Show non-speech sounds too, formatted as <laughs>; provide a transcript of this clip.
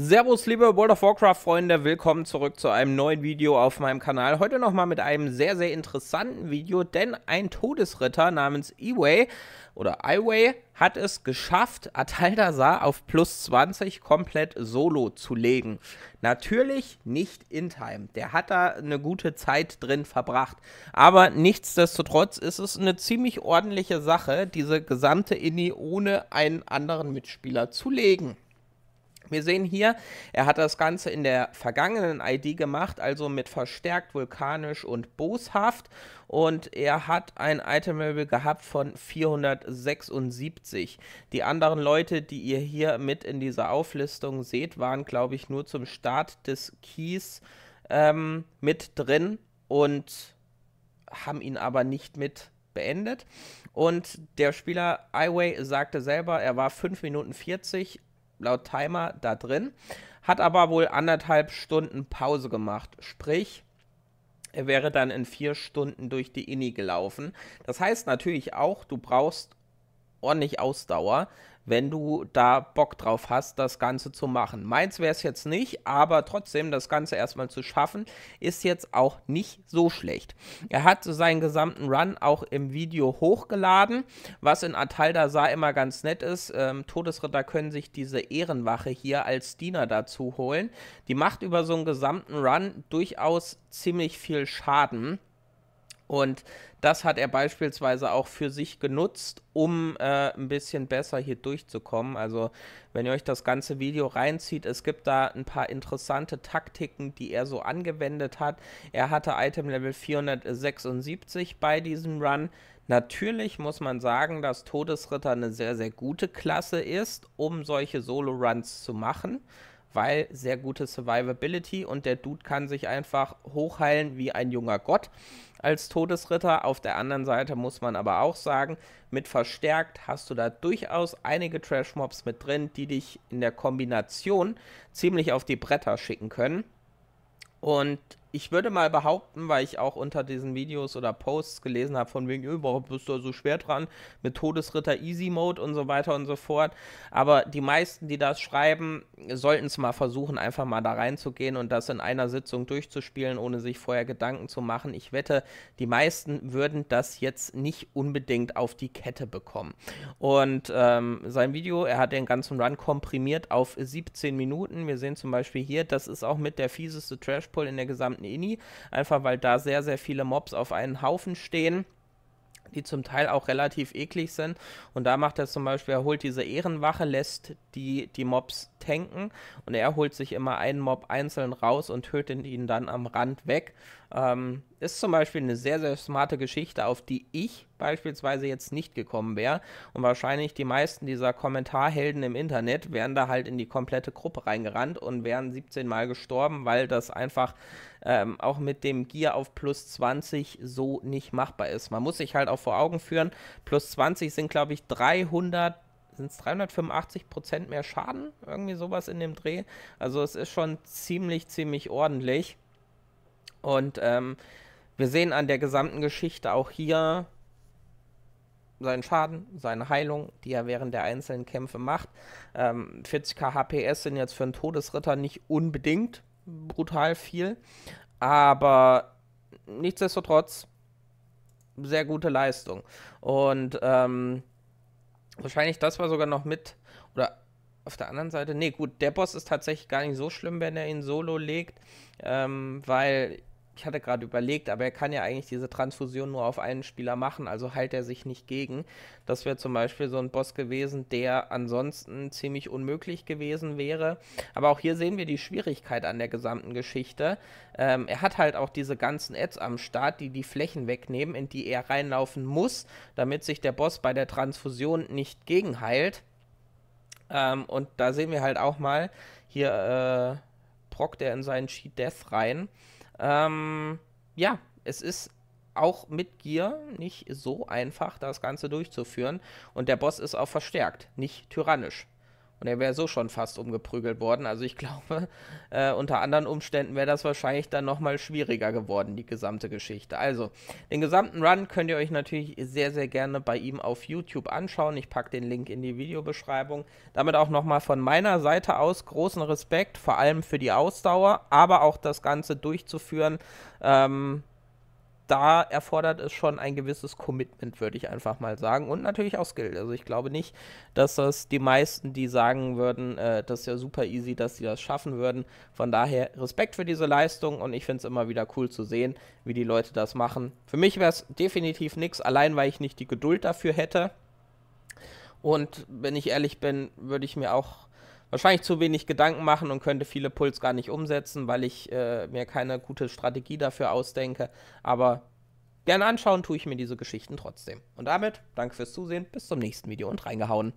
Servus liebe World of Warcraft Freunde, willkommen zurück zu einem neuen Video auf meinem Kanal. Heute nochmal mit einem sehr, sehr interessanten Video, denn ein Todesritter namens Iway oder Iway hat es geschafft, Ataldasar auf plus 20 komplett solo zu legen. Natürlich nicht in Time. Der hat da eine gute Zeit drin verbracht. Aber nichtsdestotrotz ist es eine ziemlich ordentliche Sache, diese gesamte Inni ohne einen anderen Mitspieler zu legen. Wir sehen hier, er hat das Ganze in der vergangenen ID gemacht, also mit verstärkt vulkanisch und boshaft. Und er hat ein Item-Level gehabt von 476. Die anderen Leute, die ihr hier mit in dieser Auflistung seht, waren, glaube ich, nur zum Start des Keys ähm, mit drin und haben ihn aber nicht mit beendet. Und der Spieler Iway sagte selber, er war 5 Minuten 40 laut Timer da drin, hat aber wohl anderthalb Stunden Pause gemacht. Sprich, er wäre dann in vier Stunden durch die Inni gelaufen. Das heißt natürlich auch, du brauchst ordentlich Ausdauer, wenn du da Bock drauf hast, das Ganze zu machen. Meins wäre es jetzt nicht, aber trotzdem, das Ganze erstmal zu schaffen, ist jetzt auch nicht so schlecht. Er hat seinen gesamten Run auch im Video hochgeladen, was in Atalda sah immer ganz nett ist. Ähm, Todesritter können sich diese Ehrenwache hier als Diener dazu holen. Die macht über so einen gesamten Run durchaus ziemlich viel Schaden. Und das hat er beispielsweise auch für sich genutzt, um äh, ein bisschen besser hier durchzukommen. Also wenn ihr euch das ganze Video reinzieht, es gibt da ein paar interessante Taktiken, die er so angewendet hat. Er hatte Item Level 476 bei diesem Run. Natürlich muss man sagen, dass Todesritter eine sehr, sehr gute Klasse ist, um solche Solo-Runs zu machen weil sehr gute Survivability und der Dude kann sich einfach hochheilen wie ein junger Gott als Todesritter. Auf der anderen Seite muss man aber auch sagen, mit verstärkt hast du da durchaus einige Trash-Mobs mit drin, die dich in der Kombination ziemlich auf die Bretter schicken können. Und ich würde mal behaupten, weil ich auch unter diesen Videos oder Posts gelesen habe, von wegen, überhaupt bist du so schwer dran mit Todesritter Easy Mode und so weiter und so fort. Aber die meisten, die das schreiben, sollten es mal versuchen, einfach mal da reinzugehen und das in einer Sitzung durchzuspielen, ohne sich vorher Gedanken zu machen. Ich wette, die meisten würden das jetzt nicht unbedingt auf die Kette bekommen. Und ähm, sein Video, er hat den ganzen Run komprimiert auf 17 Minuten. Wir sehen zum Beispiel hier, das ist auch mit der fieseste Trash-Pull in der gesamten gesamten INI, einfach weil da sehr, sehr viele Mobs auf einen Haufen stehen die zum Teil auch relativ eklig sind. Und da macht er zum Beispiel, er holt diese Ehrenwache, lässt die, die Mobs tanken und er holt sich immer einen Mob einzeln raus und tötet ihn dann am Rand weg. Ähm, ist zum Beispiel eine sehr, sehr smarte Geschichte, auf die ich beispielsweise jetzt nicht gekommen wäre. Und wahrscheinlich die meisten dieser Kommentarhelden im Internet wären da halt in die komplette Gruppe reingerannt und wären 17 Mal gestorben, weil das einfach ähm, auch mit dem Gear auf plus 20 so nicht machbar ist. Man muss sich halt auch vor Augen führen, plus 20 sind, glaube ich, 300 sind es 385 Prozent mehr Schaden, irgendwie sowas in dem Dreh. Also es ist schon ziemlich, ziemlich ordentlich. Und ähm, wir sehen an der gesamten Geschichte auch hier seinen Schaden, seine Heilung, die er während der einzelnen Kämpfe macht. Ähm, 40k HPS sind jetzt für einen Todesritter nicht unbedingt brutal viel, aber nichtsdestotrotz sehr gute Leistung. Und ähm, wahrscheinlich das war sogar noch mit, oder auf der anderen Seite, nee, gut, der Boss ist tatsächlich gar nicht so schlimm, wenn er ihn solo legt, ähm, weil ich hatte gerade überlegt, aber er kann ja eigentlich diese Transfusion nur auf einen Spieler machen, also hält er sich nicht gegen. Das wäre zum Beispiel so ein Boss gewesen, der ansonsten ziemlich unmöglich gewesen wäre. Aber auch hier sehen wir die Schwierigkeit an der gesamten Geschichte. Ähm, er hat halt auch diese ganzen Ads am Start, die die Flächen wegnehmen, in die er reinlaufen muss, damit sich der Boss bei der Transfusion nicht gegenheilt. Ähm, und da sehen wir halt auch mal hier äh, Brock, der in seinen She-Death rein. Ähm, ja, es ist auch mit Gier nicht so einfach, das Ganze durchzuführen. Und der Boss ist auch verstärkt, nicht tyrannisch. Und er wäre so schon fast umgeprügelt worden. Also ich <laughs> glaube, äh, unter anderen Umständen wäre das wahrscheinlich dann nochmal schwieriger geworden, die gesamte Geschichte. Also, den gesamten Run könnt ihr euch natürlich sehr, sehr gerne bei ihm auf YouTube anschauen. Ich packe den Link in die Videobeschreibung. Damit auch nochmal von meiner Seite aus großen Respekt, vor allem für die Ausdauer, aber auch das Ganze durchzuführen. Ähm, da erfordert es schon ein gewisses Commitment, würde ich einfach mal sagen. Und natürlich auch Skill. Also ich glaube nicht, dass das die meisten, die sagen würden, äh, das ist ja super easy, dass sie das schaffen würden. Von daher Respekt für diese Leistung und ich finde es immer wieder cool zu sehen, wie die Leute das machen. Für mich wäre es definitiv nichts, allein weil ich nicht die Geduld dafür hätte. Und wenn ich ehrlich bin, würde ich mir auch wahrscheinlich zu wenig Gedanken machen und könnte viele Puls gar nicht umsetzen, weil ich äh, mir keine gute Strategie dafür ausdenke. Aber gerne anschauen tue ich mir diese Geschichten trotzdem. Und damit, danke fürs Zusehen, bis zum nächsten Video und reingehauen.